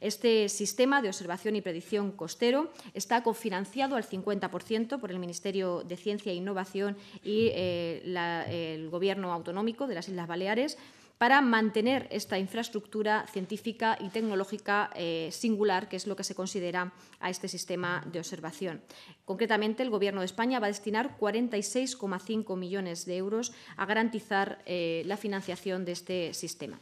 Este sistema de observación y predicción costero está cofinanciado al 50% por el Ministerio de Ciencia e Innovación y eh, el Gobierno Autonómico de las Islas Baleares para mantener esta infraestructura científica y tecnológica eh, singular, que es lo que se considera a este sistema de observación. Concretamente, el Gobierno de España va a destinar 46,5 millones de euros a garantizar eh, la financiación de este sistema.